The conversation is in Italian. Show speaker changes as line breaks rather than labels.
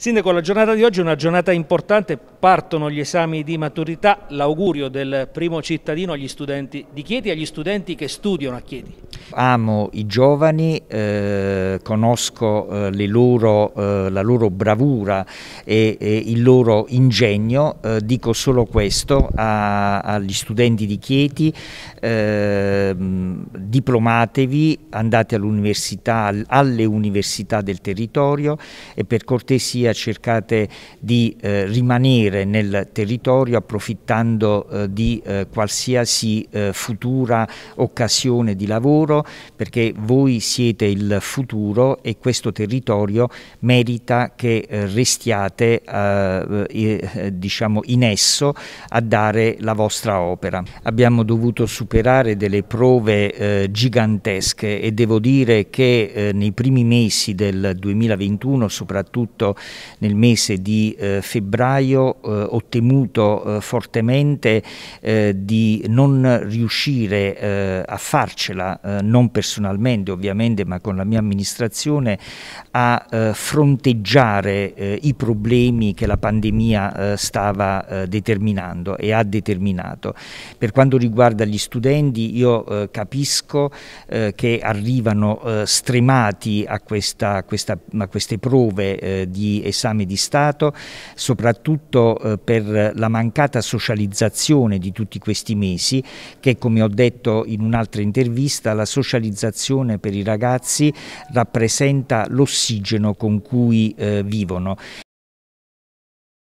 Sindaco, la giornata di oggi è una giornata importante, partono gli esami di maturità, l'augurio del primo cittadino agli studenti di Chieti e agli studenti che studiano a Chieti
amo i giovani, eh, conosco eh, loro, eh, la loro bravura e, e il loro ingegno, eh, dico solo questo a, agli studenti di Chieti, ehm, diplomatevi, andate all'università, alle università del territorio e per cortesia cercate di eh, rimanere nel territorio approfittando eh, di qualsiasi futura occasione di lavoro perché voi siete il futuro e questo territorio merita che eh, restiate eh, eh, diciamo in esso a dare la vostra opera. Abbiamo dovuto superare delle prove eh, gigantesche e devo dire che eh, nei primi mesi del 2021, soprattutto nel mese di eh, febbraio, ho temuto fortemente di non riuscire a farcela non personalmente ovviamente, ma con la mia amministrazione, a eh, fronteggiare eh, i problemi che la pandemia eh, stava eh, determinando e ha determinato. Per quanto riguarda gli studenti, io eh, capisco eh, che arrivano stremati a, questa, a, questa, a, queste prove di esame di Stato, soprattutto per la mancata socializzazione di tutti questi mesi, che come ho detto in un'altra intervista, la socializzazione socializzazione per i ragazzi rappresenta l'ossigeno con cui eh, vivono.